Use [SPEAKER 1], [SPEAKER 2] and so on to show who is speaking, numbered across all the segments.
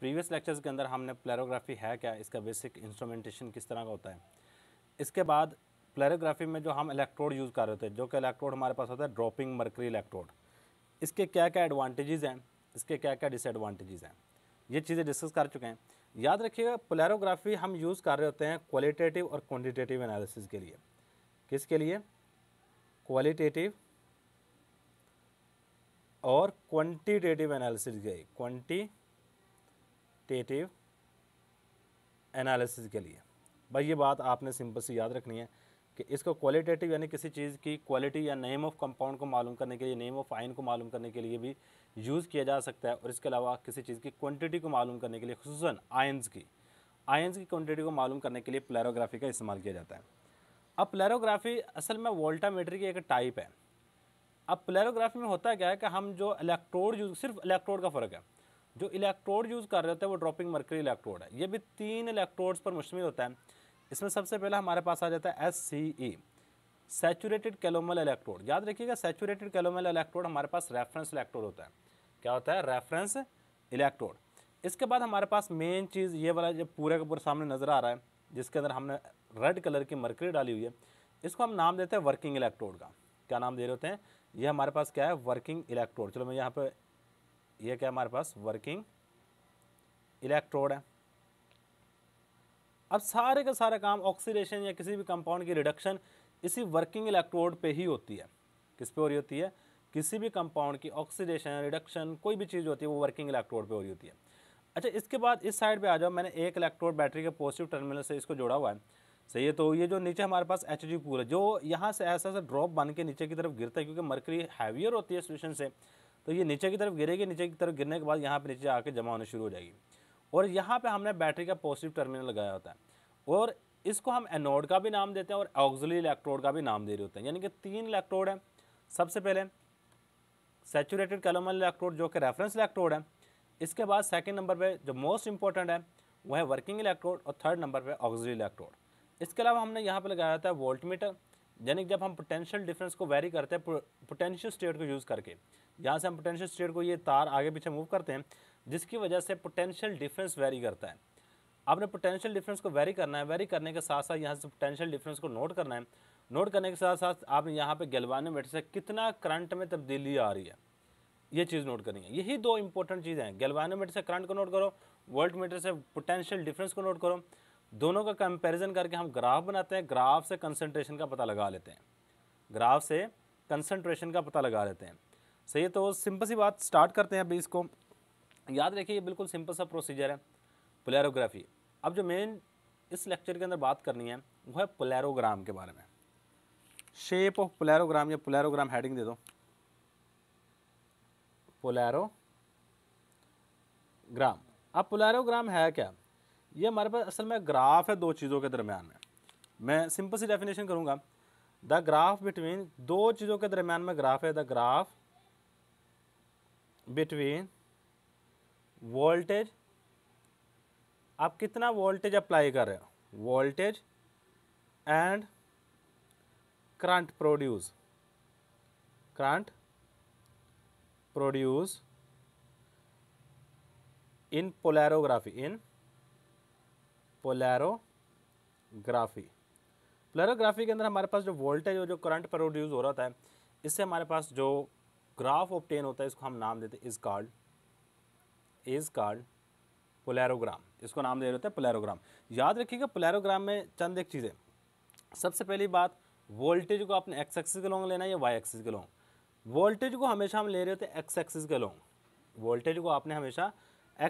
[SPEAKER 1] previous lectures के अंदर हमने प्लेरोग्राफी है क्या इसका बेसिक इंस्ट्रूमेंटेशन किस तरह का होता है इसके बाद प्लेरोग्राफी में जो हम इलेक्ट्रोड यूज़ कर रहे होते हैं जो कि इलेक्ट्रोड हमारे पास होता है ड्रॉपिंग मरकरी इलेक्ट्रोड इसके क्या क्या एडवांटेजेस हैं इसके क्या क्या डिसएडवांटेजेस हैं ये चीज़ें डिस्कस कर चुके हैं याद रखिएगा प्लेरोग्राफी हम यूज़ कर रहे होते हैं क्वालिटेटिव और क्वान्टिटेटिव एनालिसिस के लिए किसके लिए क्वालिटेटिव और क्वान्टिटेटिव एनालिसिस के लिए क्वान्टी क्वांटिटेटिव एनालिसिस के लिए भाई ये बात आपने सिंपल सी याद रखनी है कि इसको क्वालिटेटिव यानी किसी चीज़ की क्वालिटी या नेम ऑफ़ कंपाउंड को मालूम करने के लिए नेम ऑफ़ आइन को मालूम करने के लिए भी यूज़ किया जा सकता है और इसके अलावा किसी चीज़ की क्वांटिटी को मालूम करने के लिए खूस आयन्स की आयन्स की क्वांटिटी को मालूम करने के लिए प्लेरोग्राफी का इस्तेमाल किया जाता है अब प्लेरोग्राफी असल में वोल्टामीटर की एक टाइप है अब प्लेरोग्राफी में होता है क्या है कि हम जो इलेक्ट्रोड यूज सिर्फ इलेक्ट्रोड का फ़र्क है जो इलेक्ट्रोड यूज़ कर रहे होते हैं वो ड्रॉपिंग मर्करी इलेक्ट्रोड है ये भी तीन इलेक्ट्रोड्स पर मुश्तमिल होता है इसमें सबसे पहला हमारे पास आ जाता है S C E saturated calomel electrode याद रखिएगा सेचूरेटेड कैलोमल इलेक्ट्रोड हमारे पास रेफरेंस इलेक्ट्रोड होता है क्या होता है रेफरेंस इलेक्ट्रोड इसके बाद हमारे पास मेन चीज़ ये वाला जो पूरे का पूरा सामने नज़र आ रहा है जिसके अंदर हमने रेड कलर की मरकरी डाली हुई है इसको हम नाम देते हैं वर्किंग इलेक्ट्रोड का क्या नाम दे रहे होते हैं ये हमारे पास क्या है वर्किंग इलेक्ट्रोड चलो मैं यहाँ पर ये क्या हमारे पास वर्किंग इलेक्ट्रोड है अब सारे का सारा काम ऑक्सीडेशन या किसी भी कंपाउंड की रिडक्शन इसी वर्किंग इलेक्ट्रोड पे ही होती है किस पे हो रही होती है किसी भी कंपाउंड की ऑक्सीडेशन रिडक्शन कोई भी चीज़ होती है वो वर्किंग इलेक्ट्रोड पे हो रही होती है अच्छा इसके बाद इस साइड पे आ जाओ मैंने एक इलेक्ट्रोड बैटरी के पॉजिटिव टर्मिनल से इसको जोड़ा हुआ है सही है तो ये जो नीचे हमारे पास एच पूल है जो यहाँ से ऐसा ऐसा ड्रॉप बन के नीचे की तरफ गिरता है क्योंकि मरकरी हैवियर होती है सोल्यूशन से तो ये नीचे की तरफ गिरेगी नीचे की तरफ गिरने के बाद यहाँ पर नीचे आके जमा होने शुरू हो जाएगी और यहाँ पर हमने बैटरी का पॉजिटिव टर्मिनल लगाया होता है और इसको हम एनोड का भी नाम देते हैं और ऑक्जली इलेक्ट्रोड का भी नाम दे रहे होते हैं यानी कि तीन इलेक्ट्रोड हैं सबसे पहले सेचूरेटेड कैलोमल इलेक्ट्रोड जो कि रेफरेंस इलेक्ट्रोड है इसके बाद सेकंड नंबर पे जो मोस्ट इंपॉर्टेंट है वह है वर्किंग इलेक्ट्रोड और थर्ड नंबर पे ऑक्जली इलेक्ट्रोड इसके अलावा हमने यहाँ पर लगाया होता है वोल्ट मीटर यानी कि जब हम पोटेंशियल डिफरेंस को वेरी करते हैं पोटेंशियल स्टेट को यूज़ करके यहाँ से हम पोटेंशियल स्टेट को ये तार आगे पीछे मूव करते हैं जिसकी वजह से पोटेंशियल डिफरेंस वेरी करता है आपने पोटेंशियल डिफरेंस को वेरी करना है वेरी करने के साथ साथ यहाँ से पोटेंशियल डिफरेंस को नोट करना है नोट करने के साथ साथ आपने यहाँ पर गलवाने मीटर से कितना करंट में तब्दीली आ रही है ये चीज़ नोट करनी है यही दो इंपॉर्टेंट चीज़ें हैं गैल्वानोमीटर से करंट को नोट करो वोल्ट मीटर से पोटेंशियल डिफरेंस को नोट करो दोनों का कंपैरिजन करके हम ग्राफ बनाते हैं ग्राफ से कंसंट्रेशन का पता लगा लेते हैं ग्राफ से कंसंट्रेशन का पता लगा लेते हैं सही है तो सिंपल सी बात स्टार्ट करते हैं अभी इसको याद रखिए ये बिल्कुल सिंपल सा प्रोसीजर है पोलैरोग्राफी अब जो मेन इस लेक्चर के अंदर बात करनी है वो है पोलैरोग्राम के बारे में शेप ऑफ पोलैरोग्राम या पोलैरोग्राम हेडिंग दे दो पोलैरोग्राम अब पोलैरोग्राम है क्या ये हमारे पास असल में ग्राफ है दो चीज़ों के दरमियान में मैं सिंपल सी डेफिनेशन करूँगा द ग्राफ बिटवीन दो चीज़ों के दरमियान में ग्राफ है द ग्राफ बिटवीन वोल्टेज आप कितना वोल्टेज अप्लाई कर रहे हो voltage and current produce current produce in polarography in polarography polarography के अंदर हमारे पास जो वोल्टेज और जो करंट प्रोड्यूस हो रहा था इससे हमारे पास जो ग्राफ ऑप्टेन होता है इसको हम नाम देते हैं इस कार्ड इज कार्ड पोलैरोग्राम इसको नाम दे रहे होते हैं पोलैरोग्राम याद रखिएगा पोलैरोग्राम में चंद एक चीज़ें सबसे पहली बात वोल्टेज को आपने एक्स एक्सिस के लॉन्ग लेना है या वाई एक्सिस के लॉन्ग वोल्टेज को हमेशा हम ले रहे होते हैं एक्स एक्सिस के लॉन्ग वोल्टेज को आपने हमेशा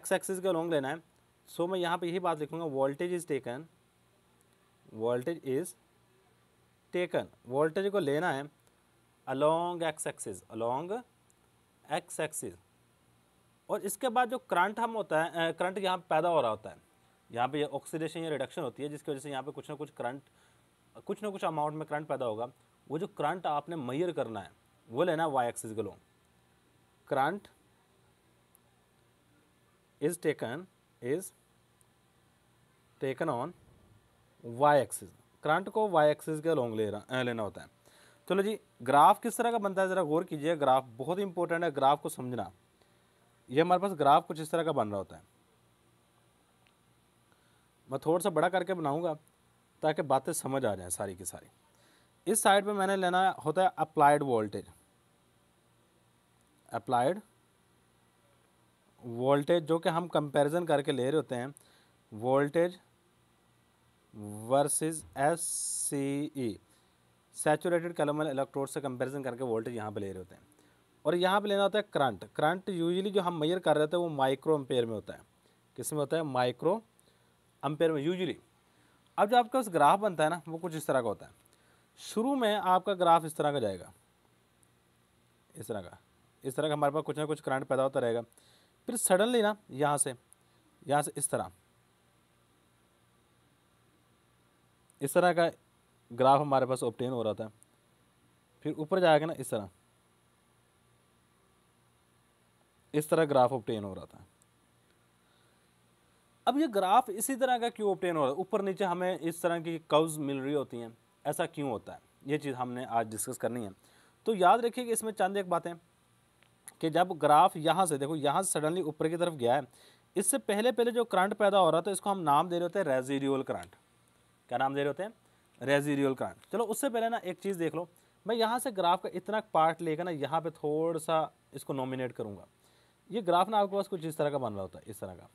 [SPEAKER 1] एक्स एक्सिस के लॉन्ग लेना है सो so, मैं यहाँ पे यही बात लिखूँगा voltage is taken voltage is taken voltage को लेना है along X axis along X axis और इसके बाद जो करंट हम होता है करंट यहाँ पैदा हो रहा होता है यहाँ पे ऑक्सीडेशन या रिडक्शन होती है जिसकी वजह से यहाँ पे कुछ ना कुछ करंट कुछ ना कुछ अमाउंट में करंट पैदा होगा वो जो करंट आपने मैयर करना है वो लेना है वाई एक्सिस गलों current is taken is taken on y axis current को y एक्सिस के लॉन्ग ले रहा लेना होता है चलो जी ग्राफ किस तरह का बनता है ज़रा गौर कीजिए ग्राफ बहुत इंपॉर्टेंट है ग्राफ को समझना ये हमारे पास ग्राफ कुछ इस तरह का बन रहा होता है मैं थोड़ा सा बड़ा करके बनाऊंगा ताकि बातें समझ आ जाएं सारी की सारी इस साइड पे मैंने लेना होता है अप्लाइड वोल्टेज अप्लाइड वोल्टेज जो कि हम कंपैरिजन करके ले रहे होते हैं voltage versus S C E saturated calomel electrode से कंपैरिजन करके वोल्टेज यहाँ पे ले रहे होते हैं और यहाँ पे लेना होता है करंट करंट यूजुअली जो हम मैयर कर रहे होते हैं वो माइक्रो अम्पेयर में होता है किस में होता है माइक्रो अम्पेयर में यूजली अब जो आपका उस ग्राफ बनता है ना वो कुछ इस तरह का होता है शुरू में आपका ग्राफ इस तरह का जाएगा इस तरह का इस तरह का हमारे पास कुछ ना कुछ करंट पैदा होता रहेगा फिर सडनली ना यहाँ से यहाँ से इस तरह इस तरह का ग्राफ हमारे पास ऑप्टेन हो रहा था फिर ऊपर जाएगा ना इस तरह इस तरह ग्राफ ऑप्टेन हो रहा था अब ये ग्राफ इसी तरह का क्यों ऑप्टेन हो रहा है ऊपर नीचे हमें इस तरह की कर्व्स मिल रही होती हैं ऐसा क्यों होता है ये चीज़ हमने आज डिस्कस करनी है तो याद रखिए कि इसमें चंद एक बातें कि जब ग्राफ यहाँ से देखो यहाँ से सडनली ऊपर की तरफ गया है इससे पहले पहले जो करंट पैदा हो रहा था इसको हम नाम दे रहे होते हैं रेजीरियल करंट क्या नाम दे रहे होते हैं रेजीरियल करंट चलो उससे पहले ना एक चीज़ देख लो मैं यहाँ से ग्राफ का इतना पार्ट लेकर ना यहाँ पर थोड़ा सा इसको नॉमिनेट करूँगा ये ग्राफ ना आपके पास कुछ इस तरह का बन रहा होता है इस तरह का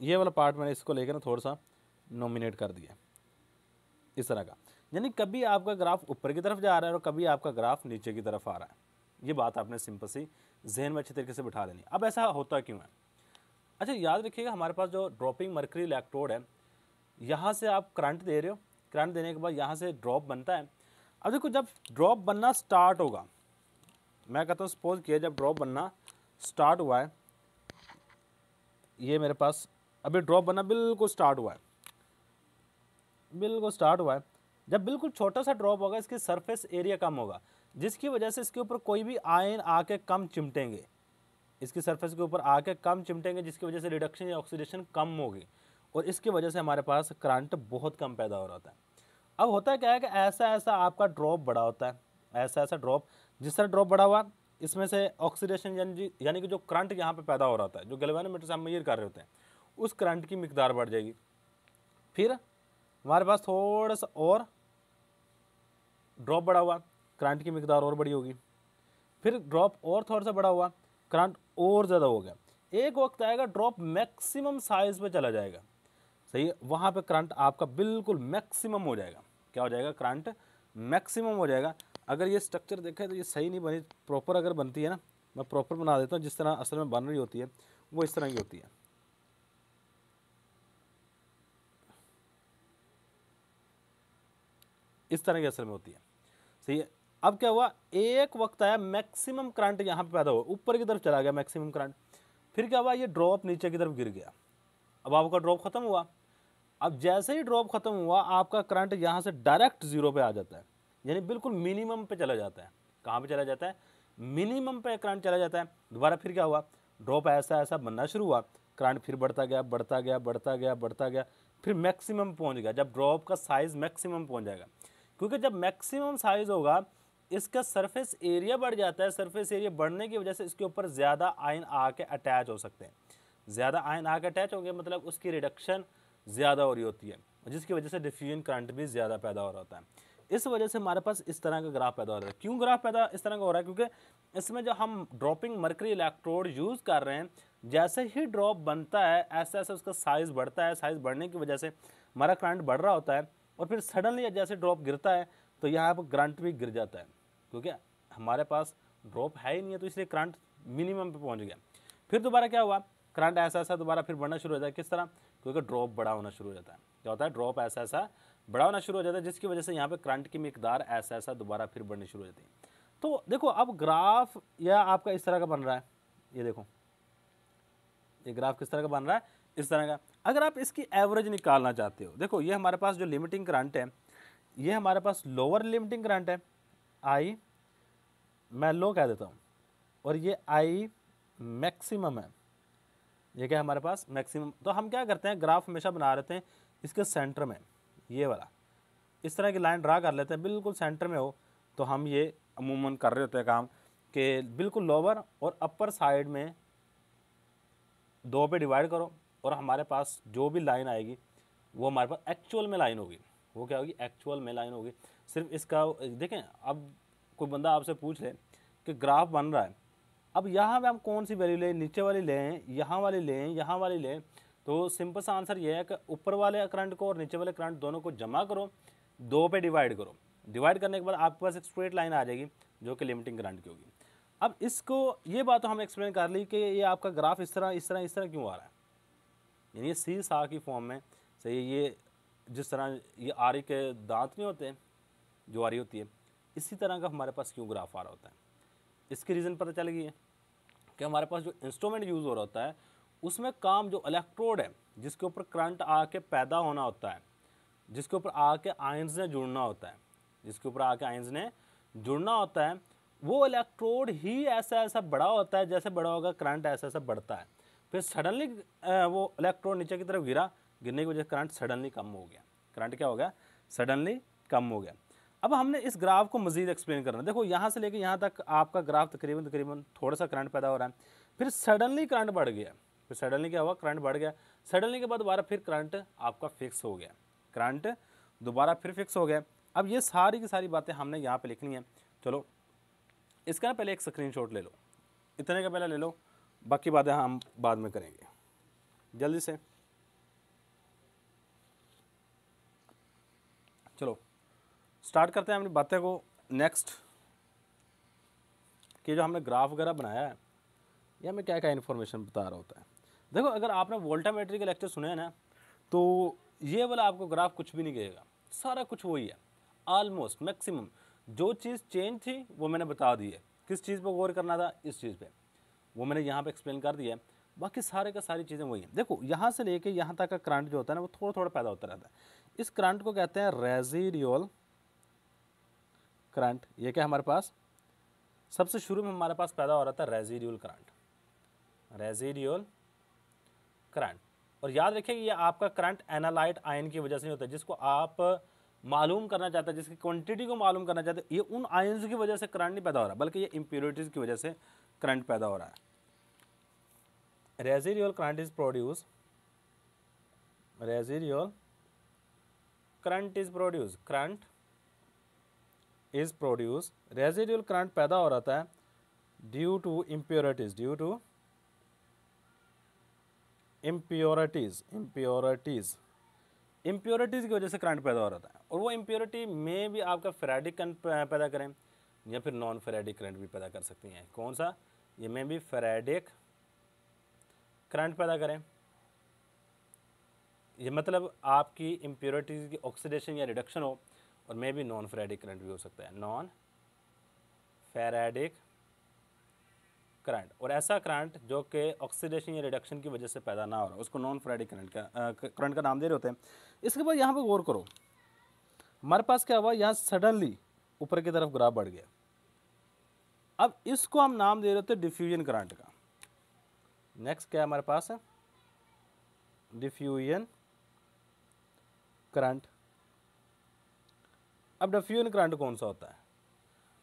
[SPEAKER 1] ये वाला पार्ट मैंने इसको लेकर ना थोड़ा सा नॉमिनेट कर दिया इस तरह का यानी कभी आपका ग्राफ ऊपर की तरफ जा रहा है और कभी आपका ग्राफ नीचे की तरफ आ रहा है ये बात आपने सिंपल सी जहन में अच्छे तरीके से बिठा लेनी अब ऐसा होता क्यों है अच्छा याद रखिएगा हमारे पास जो ड्रॉपिंग मरकरी इलेक्ट्रोड है यहाँ से आप करंट दे रहे हो करंट देने के बाद यहाँ से ड्रॉप बनता है अब देखो जब ड्रॉप बनना स्टार्ट होगा मैं कहता हूँ सपोज किया जब ड्रॉप बनना स्टार्ट हुआ है ये मेरे पास अभी ड्रॉप बनना बिल्कुल स्टार्ट हुआ है बिल्कुल स्टार्ट हुआ है जब बिल्कुल छोटा सा ड्रॉप होगा इसकी सरफेस एरिया कम होगा जिसकी वजह से इसके ऊपर कोई भी आयन आके कम चिमटेंगे इसकी सरफेस के ऊपर आके कम चिमटेंगे जिसकी वजह से रिडक्शन या ऑक्सीडेशन कम होगी और इसकी वजह से हमारे पास करंट बहुत कम पैदा हो रहा था अब होता है क्या है कि ऐसा ऐसा आपका ड्रॉप बड़ा होता है ऐसा ऐसा ड्रॉप जिस तरह ड्रॉप बड़ा हुआ इसमें से ऑक्सीडेशन यानी यानी कि जो करंट यहाँ पर पैदा हो रहा था जो मीटर से हम मयर कर रहे होते हैं उस करंट की मकदार बढ़ जाएगी फिर हमारे पास थोड़ा सा और ड्रॉप बढ़ा हुआ करंट की मकदार और बड़ी होगी फिर ड्रॉप और थोड़ा सा बड़ा हुआ करंट और ज़्यादा हो गया एक वक्त आएगा ड्रॉप मैक्सिमम साइज़ पे चला जाएगा सही है वहाँ पे करंट आपका बिल्कुल मैक्सिमम हो जाएगा क्या हो जाएगा करंट मैक्सिमम हो जाएगा अगर ये स्ट्रक्चर देखें तो ये सही नहीं बनी प्रॉपर अगर बनती है ना मैं प्रॉपर बना देता हूँ जिस तरह असल में बन रही होती है वो इस तरह की होती है इस तरह की असल में होती है सही है अब क्या हुआ एक वक्त आया मैक्सिमम करंट यहाँ पे पैदा हुआ ऊपर की तरफ चला गया मैक्सिमम करंट फिर क्या हुआ ये ड्रॉप नीचे की तरफ गिर गया अब आपका ड्रॉप ख़त्म हुआ अब जैसे ही ड्रॉप ख़त्म हुआ आपका करंट यहाँ से डायरेक्ट ज़ीरो पे आ जाता है यानी बिल्कुल मिनिमम पे चला जाता है कहाँ पे चला जाता है मिनिमम पे करंट चला जाता है दोबारा फिर क्या हुआ ड्रॉप ऐसा ऐसा बनना शुरू हुआ करंट फिर बढ़ता गया बढ़ता गया बढ़ता गया बढ़ता गया फिर मैक्सिमम पहुँच गया जब ड्रॉप का साइज़ मैक्सिमम पहुँच जाएगा क्योंकि जब मैक्सिमम साइज़ होगा इसका सरफेस एरिया बढ़ जाता है सरफेस एरिया बढ़ने की वजह से इसके ऊपर ज़्यादा आयन आके अटैच हो सकते हैं ज़्यादा आयन आके अटैच होंगे मतलब उसकी रिडक्शन ज़्यादा हो रही होती है जिसकी वजह से डिफ्यूजन करंट भी ज़्यादा पैदा हो रहा होता है इस वजह से हमारे पास इस तरह का ग्राफ पैदा हो रहा है क्यों ग्राफ पैदा इस तरह का हो रहा है क्योंकि इसमें जो हम ड्रॉपिंग मरकरी इलेक्ट्रोड यूज़ कर रहे हैं जैसे ही ड्रॉप बनता है ऐसे ऐसे उसका साइज़ बढ़ता है साइज़ बढ़ने की वजह से हमारा करंट बढ़ रहा होता है और फिर सडनली जैसे ड्रॉप गिरता है तो यहाँ पर करंट भी गिर जाता है क्योंकि हमारे पास ड्रॉप है ही नहीं है तो इसलिए करंट मिनिमम पे पहुंच गया फिर दोबारा क्या हुआ करंट ऐसा ऐसा दोबारा फिर बढ़ना शुरू हो जाता है किस तरह क्योंकि ड्रॉप बड़ा होना शुरू हो जाता है क्या होता है ड्रॉप ऐसा ऐसा बड़ा होना शुरू हो जाता है जिसकी वजह से यहाँ पर करंट की मकदार ऐसा ऐसा दोबारा फिर बढ़नी शुरू हो जाती है तो देखो अब ग्राफ या आपका इस तरह का बन रहा है ये देखो ये ग्राफ किस तरह का बन रहा है इस तरह का अगर आप इसकी एवरेज निकालना चाहते हो देखो ये हमारे पास जो लिमिटिंग करंट है ये हमारे पास लोअर लिमिटिंग करंट है आई मैं लो कह देता हूँ और ये आई मैक्सिमम है ये क्या हमारे पास मैक्सिमम तो हम क्या करते हैं ग्राफ हमेशा बना रहते हैं इसके सेंटर में ये वाला इस तरह की लाइन ड्रा कर लेते हैं बिल्कुल सेंटर में हो तो हम ये अमूमन कर रहे होते हैं काम कि बिल्कुल लोअर और अपर साइड में दो पे डिवाइड करो और हमारे पास जो भी लाइन आएगी वो हमारे पास एक्चुअल में लाइन होगी वो क्या होगी एक्चुअल में लाइन होगी सिर्फ इसका देखें अब कोई बंदा आपसे पूछ ले कि ग्राफ बन रहा है अब यहाँ पे हम कौन सी वैल्यू लें नीचे वाली लें यहाँ वाली लें यहाँ वाली लें तो सिंपल सा आंसर ये है कि ऊपर वाले करंट को और नीचे वाले करंट दोनों को जमा करो दो पे डिवाइड करो डिवाइड करने के बाद आपके पास एक स्ट्रेट लाइन आ जाएगी जो कि लिमिटिंग करंट की होगी अब इसको ये बात तो हम एक्सप्लेन कर ली कि ये आपका ग्राफ इस तरह इस तरह इस तरह क्यों आ रहा है यानी सी सा की फॉर्म में सही ये जिस तरह ये आरी के दांत नहीं होते जो आ रही होती है इसी तरह का हमारे पास क्यों ग्राफ आ रहा होता है इसकी रीज़न पता चल गई है कि हमारे पास जो इंस्ट्रूमेंट यूज़ हो रहा होता है उसमें काम जो इलेक्ट्रोड है जिसके ऊपर करंट आके पैदा होना होता है जिसके ऊपर आके आयंस ने जुड़ना होता है जिसके ऊपर आके आयंस ने जुड़ना होता है वो इलेक्ट्रोड ही ऐसा ऐसा बड़ा होता है जैसे बड़ा होगा करंट ऐसा ऐसा बढ़ता है फिर सडनली वो इलेक्ट्रोड नीचे की तरफ गिरा गिरने की वजह से करंट सडनली कम हो गया करंट क्या हो गया सडनली कम हो गया अब हमने इस ग्राफ को मजीद एक्सप्लेन करना देखो यहाँ से लेकर यहाँ तक आपका ग्राफ तकरीबन तकरीबन थोड़ा सा करंट पैदा हो रहा है फिर सडनली करंट बढ़ गया फिर सडनली क्या हुआ करंट बढ़ गया सडनली के बाद दोबारा फिर करंट आपका फिक्स हो गया करंट दोबारा फिर फिक्स हो गया अब ये सारी की सारी बातें हमने यहाँ पर लिखनी है चलो इसका ना पहले एक शॉट ले लो इतने का पहले ले लो बाकी बातें हम बाद में करेंगे जल्दी से चलो स्टार्ट करते हैं अपनी बातें को नेक्स्ट कि जो हमने ग्राफ वगैरह बनाया है ये हमें क्या क्या इन्फॉर्मेशन बता रहा होता है देखो अगर आपने वोल्टामेट्री के लेक्चर सुने हैं ना तो ये वाला आपको ग्राफ कुछ भी नहीं कहेगा सारा कुछ वही है ऑलमोस्ट मैक्सिमम जो चीज़ चेंज थी वो मैंने बता दी है किस चीज़ पर गौर करना था इस चीज़ पर वो मैंने यहाँ पर एक्सप्लेन कर दिया है बाकी सारे का सारी चीज़ें वही हैं देखो यहाँ से लेके यहाँ तक का करंट जो होता है ना वो थोड़ा थोड़ा पैदा होता रहता है इस करंट को कहते हैं रेजीडियोल करंट ये क्या हमारे पास सबसे शुरू में हमारे पास पैदा हो रहा था रेजिड्यूल करंट रेजिड्यूल करंट और याद रखिए ये आपका करंट एनालाइट आयन की वजह से नहीं होता जिसको आप मालूम करना चाहते हैं जिसकी क्वांटिटी को मालूम करना चाहते हैं ये उन आयन्स की वजह से करंट नहीं पैदा हो रहा बल्कि ये इम्प्योरिटीज़ की वजह से करंट पैदा हो रहा है residual current is produce residual current is produce current is produce residual current पैदा हो रहा था due to impurities due to impurities impurities impurities की वजह से करंट पैदा हो रहा था और वो इम्प्योरिटी में भी आपका फेराडिक करंट पैदा करें या फिर नॉन फेराडिक करंट भी पैदा कर सकती हैं कौन सा ये में भी फेराडिक करंट पैदा करें ये मतलब आपकी इम्प्योरिटीज़ की ऑक्सीडेशन या रिडक्शन हो और मे भी नॉन फेरेडिक करंट भी हो सकता है नॉन फेरेडिक करंट और ऐसा करंट जो कि ऑक्सीडेशन या रिडक्शन की वजह से पैदा ना हो रहा उसको नॉन फेरेडिक करंट का करंट का नाम दे रहे होते हैं इसके बाद यहाँ पर गौर करो हमारे पास क्या हुआ यहाँ सडनली ऊपर की तरफ ग्राफ बढ़ गया अब इसको हम नाम दे रहे होते डिफ्यूजन करंट का नेक्स्ट क्या हमारे पास है डिफ्यूजन करंट अब डफ्यून करंट कौन सा होता है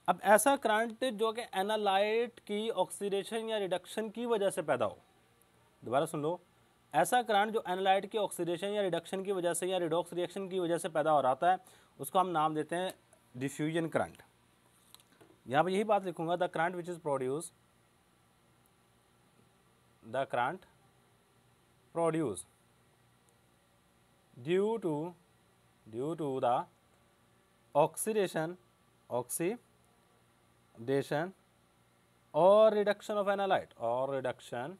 [SPEAKER 1] अब ऐसा करंट जो कि एनालाइट की ऑक्सीडेशन या रिडक्शन की वजह से पैदा हो दोबारा सुन लो ऐसा करंट जो एनालाइट की ऑक्सीडेशन या रिडक्शन की वजह से या रिडॉक्स रिएक्शन की वजह से पैदा हो रहा है उसको हम नाम देते हैं डिफ्यूजन करंट यहाँ पर यही बात लिखूंगा the current which is produce the current produce due to due to the oxidation, oxidation or reduction of analyte or reduction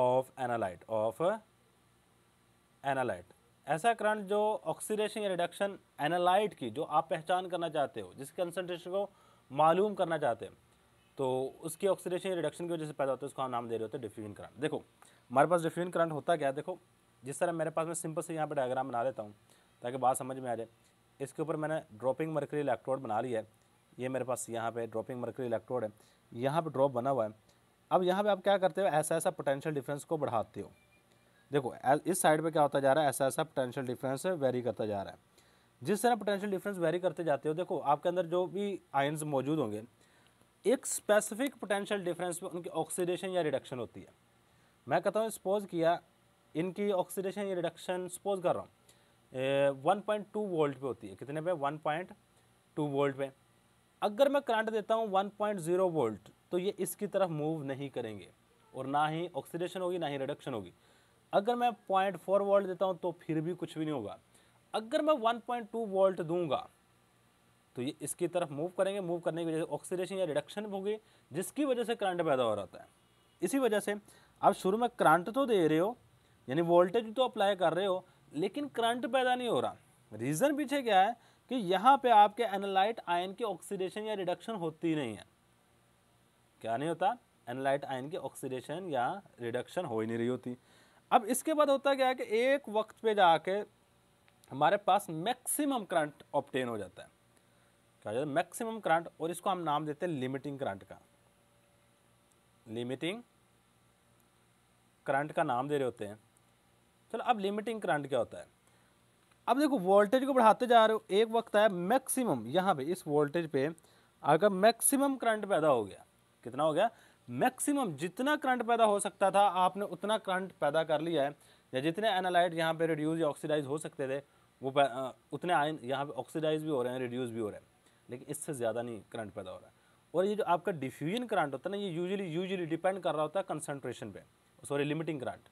[SPEAKER 1] of analyte of analyte ऐसा करंट जो ऑक्सीडेशन या रिडक्शन एनालाइट की जो आप पहचान करना चाहते हो जिसके कंसनट्रेशन को मालूम करना चाहते हैं तो उसकी ऑक्सीडेशन या रिडक्शन की वजह से पैदा होता है उसको हम नाम दे रहे होते हैं डिफ्यूजन करंट देखो हमारे पास डिफ्यूजन करंट होता क्या है देखो जिस तरह मेरे पास मैं सिंपल से यहाँ पर डायग्राम बना लेता हूँ ताकि बात समझ में आ जाए इसके ऊपर मैंने ड्रॉपिंग मरकरी इलेक्ट्रोड बना लिया है ये मेरे पास यहाँ पे ड्रॉपिंग मरकरी इलेक्ट्रोड है यहाँ पे ड्रॉप बना हुआ है अब यहाँ पे आप क्या करते हो ऐसा ऐसा पोटेंशियल डिफरेंस को बढ़ाते हो देखो इस साइड पे क्या होता जा रहा है ऐसा ऐसा पोटेंशियल डिफरेंस वेरी करता जा रहा है जिस तरह पोटेंशियल डिफरेंस वेरी करते जाते हो देखो आपके अंदर जो भी आयन्स मौजूद होंगे एक स्पेसिफिक पोटेंशियल डिफरेंस में उनकी ऑक्सीडेशन या रिडक्शन होती है मैं कहता हूँ सपोज़ किया इनकी ऑक्सीडेशन या रिडक्शन सपोज कर रहा हूँ 1.2 वोल्ट पे होती है कितने पे 1.2 वोल्ट पे अगर मैं करंट देता हूँ 1.0 वोल्ट तो ये इसकी तरफ मूव नहीं करेंगे और ना ही ऑक्सीडेशन होगी ना ही रिडक्शन होगी अगर मैं फोर वोल्ट देता हूँ तो फिर भी कुछ भी नहीं होगा अगर मैं टू वोल्ट दूँगा तो ये इसकी तरफ मूव करेंगे मूव करने की वजह से ऑक्सीडेशन या रिडक्शन होगी जिसकी वजह से करंट पैदा हो रहा है इसी वजह से आप शुरू में करंट तो दे रहे हो यानी वोल्टेज तो अप्लाई कर रहे हो लेकिन करंट पैदा नहीं हो रहा रीज़न पीछे क्या है कि यहाँ पे आपके एनालाइट आयन के ऑक्सीडेशन या रिडक्शन होती नहीं है क्या नहीं होता एनालाइट आयन के ऑक्सीडेशन या रिडक्शन हो ही नहीं रही होती अब इसके बाद होता क्या है कि एक वक्त पे जाके हमारे पास मैक्सिमम करंट ऑप्टेन हो जाता है क्या हो जाता है मैक्सिमम करंट और इसको हम नाम देते हैं लिमिटिंग करंट का लिमिटिंग करंट का नाम दे रहे होते हैं चलो अब लिमिटिंग करंट क्या होता है अब देखो वोल्टेज को बढ़ाते जा रहे हो एक वक्त आया मैक्सिमम यहाँ पे इस वोल्टेज पे अगर मैक्सिमम करंट पैदा हो गया कितना हो गया मैक्सिमम जितना करंट पैदा हो सकता था आपने उतना करंट पैदा कर लिया है या जितने एनालाइट यहाँ पे रिड्यूज या ऑक्सीडाइज हो सकते थे वो आ, उतने आयन यहाँ पे ऑक्सीडाइज भी हो रहे हैं रिड्यूस भी हो रहे हैं लेकिन इससे ज़्यादा नहीं करंट पैदा हो रहा है और ये जो आपका डिफ्यूजन करंट होता है ना ये यूजली यूजली डिपेंड कर रहा होता है कंसनट्रेशन पे sorry limiting current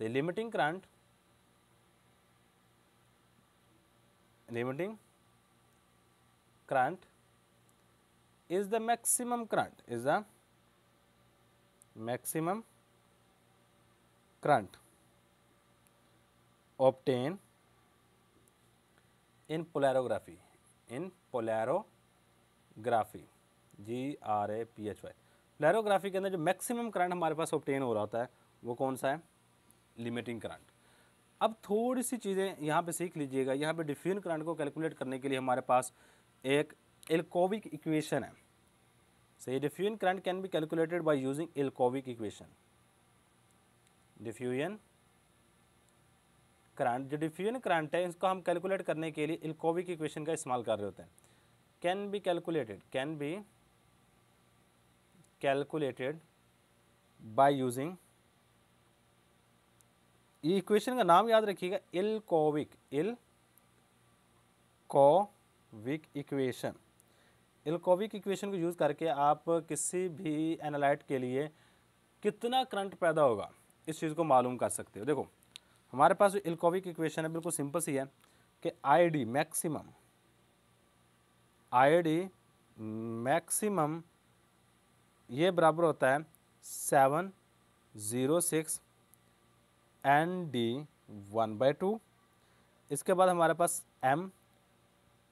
[SPEAKER 1] So, limiting current limiting current is the maximum current is the maximum current obtained in polarography in polarography G R A P H Y polarography ke andar jo maximum current hamare paas obtain ho raha hota hai wo kaun sa hai limiting current अब थोड़ी सी चीज़ें यहाँ पे सीख लीजिएगा यहाँ पे diffusion current को कैलकुलेट करने के लिए हमारे पास एक एल्कोविक इक्वेशन है सही diffuse diffusion current can be calculated by using Ilkovic equation diffusion current जो डिफ्यूजन करंट है इसको हम कैलकुलेट करने के लिए एल्कोविक इक्वेशन का इस्तेमाल कर रहे होते हैं can be calculated can be calculated by using ये इक्वेशन का नाम याद रखिएगा Ilkovic Ilkovic equation कोविक इक्वेशन को यूज़ करके आप किसी भी एनालाइट के लिए कितना करंट पैदा होगा इस चीज़ को मालूम कर सकते हो देखो हमारे पास जो एल्कोविक इक्वेशन है बिल्कुल सिंपल सी है कि आईडी मैक्सिमम आईडी मैक्सिमम ये बराबर होता है seven zero six n D one by two इसके बाद हमारे पास M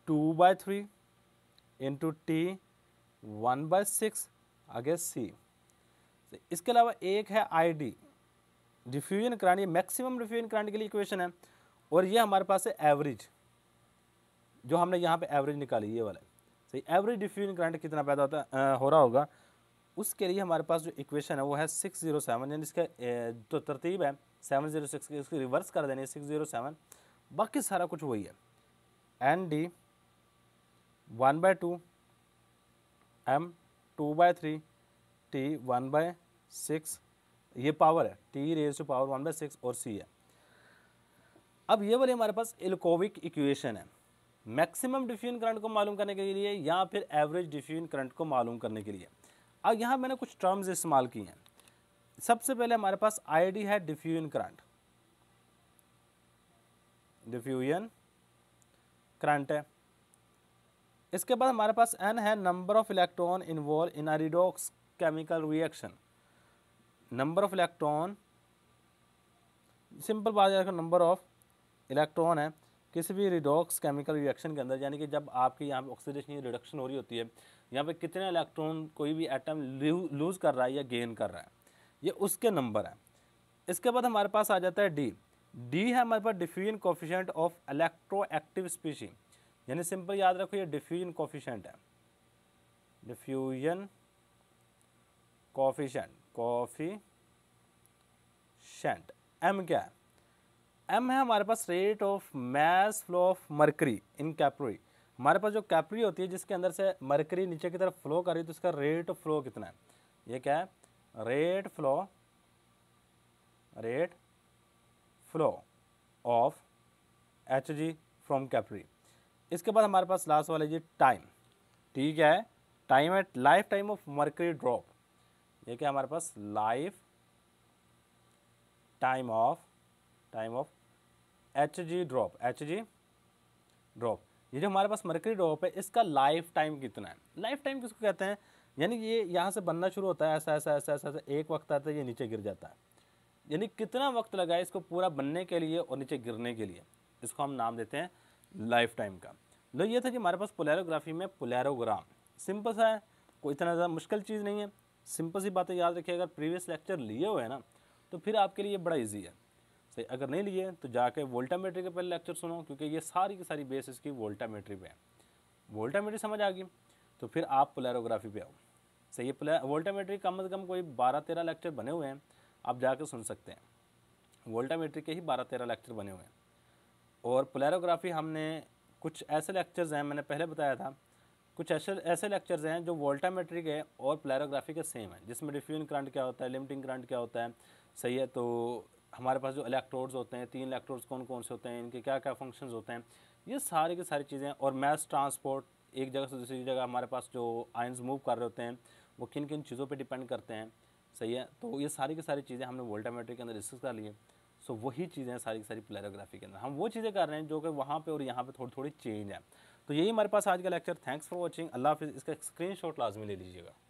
[SPEAKER 1] two by three into T one by six आगे सी तो इसके अलावा एक है आई डी डिफ्यूजन ये मैक्सिमम डिफ्यूजन कराने के लिए इक्वेशन है और ये हमारे पास है एवरेज जो हमने यहाँ पे एवरेज निकाली ये वाला सही तो एवरेज डिफ्यूजन करंट कितना पैदा होता आ, हो रहा होगा उसके लिए हमारे पास जो इक्वेशन है वो है सिक्स जीरो सेवन यानी इसका जो तरतीब है सेवन जीरो सिक्स की उसकी रिवर्स कर देनी है सिक्स जीरो सेवन बाकी सारा कुछ वही है n D one by two M two by three T one by six ये पावर है T raise to power one by six और सी है अब ये बोले हमारे पास इलकोविक इक्वेशन है मैक्सिमम डिफ्यूजन करंट को मालूम करने के लिए या फिर एवरेज डिफ्यूजन करंट को मालूम करने के लिए अब यहाँ मैंने कुछ टर्म्स इस्तेमाल किए हैं सबसे पहले हमारे पास आईडी है डिफ्यूजन करंट डिफ्यूजन करंट है इसके बाद हमारे पास एन है number of electron involve in a redox chemical reaction number of electron simple बात नंबर ऑफ इलेक्ट्रॉन है किसी भी रिडॉक्स केमिकल रिएक्शन के अंदर यानी कि जब आपकी यहाँ ऑक्सीडेशन या रिडक्शन हो रही होती है यहाँ पे कितने इलेक्ट्रॉन कोई भी एटम लूज़ कर रहा है या गेन कर रहा है ये उसके नंबर है इसके बाद हमारे पास आ जाता है डी डी है हमारे पास diffusion coefficient of electroactive species यानी सिंपल याद रखो ये डिफ्यूजन कोफिशेंट है diffusion coefficient coefficient M क्या है एम है हमारे पास rate of mass flow of mercury in capillary हमारे पास जो कैपरी होती है जिसके अंदर से मरकरी नीचे की तरफ फ्लो कर रही है तो इसका रेट फ्लो कितना है ये क्या है rate flow rate flow of H G from capillary इसके बाद हमारे पास लास्ट वाला जी टाइम ठीक है time at life time of mercury drop ये क्या हमारे पास life time of time of H G drop H G drop ये जो हमारे पास मरकरी ड्रॉप है इसका लाइफ टाइम कितना है लाइफ टाइम किसको कहते हैं यानी ये यहाँ से बनना शुरू होता है ऐसा ऐसा ऐसा ऐसा ऐसा एक वक्त आता है ये नीचे गिर जाता है यानी कितना वक्त लगा है इसको पूरा बनने के लिए और नीचे गिरने के लिए इसको हम नाम देते हैं लाइफ टाइम का लो तो ये था कि हमारे पास पोलैरोग्राफी में पोलैरोग्राम सिंपल सा है कोई इतना ज़्यादा मुश्किल चीज़ नहीं है सिंपल सी बातें याद रखिए अगर प्रीवियस लेक्चर लिए हुए हैं ना तो फिर आपके लिए बड़ा ईजी है से तो अगर नहीं लिए तो जाके वोल्टामेट्री के पहले लेक्चर सुनो क्योंकि ये सारी की सारी बेस इसकी वोल्टामेट्री पे है वोल्टामेट्री समझ आ गई तो फिर आप पोलैरोग्राफी पे आओ सही है पोलैर वोल्टामेट्री कम से कम कोई बारह तेरह लेक्चर बने हुए हैं आप जाके सुन सकते हैं वोल्टामेट्री के ही बारह तेरह लेक्चर बने हुए हैं और पोलैरोग्राफी हमने कुछ ऐसे लेक्चर्स हैं मैंने पहले बताया था कुछ ऐसे ऐसे लेक्चर्स हैं जो वोल्टामेट्रिक के और प्लेरोग्राफी के सेम है जिसमें डिफ्यूजन करंट क्या होता है लिमिटिंग करंट क्या होता है सही है तो हमारे पास जो इलेक्ट्रोड्स होते हैं तीन इलेक्ट्रोड्स कौन कौन से होते हैं इनके क्या क्या फंक्शंस होते हैं ये सारे के सारी चीज़ें और मैस ट्रांसपोर्ट एक जगह से दूसरी जगह हमारे पास जो आयंस मूव कर रहे होते हैं वो किन किन चीज़ों पर डिपेंड करते हैं सही है तो ये सारी की सारी चीज़ें हमने वोल्टामेट्री के अंदर डिस्कस कर लिए सो वही चीज़ें सारी की सारी प्लेरोग्राफी के अंदर हम वो चीज़ें कर रहे हैं जो कि वहाँ पर और यहाँ पर थोड़ी थोड़ी चेंज है तो यही हमारे पास आज का लेक्चर थैंक्स फॉर वॉचिंग अल्लाह हाफिज़ इसका स्क्रीन शॉट लाजमी ले लीजिएगा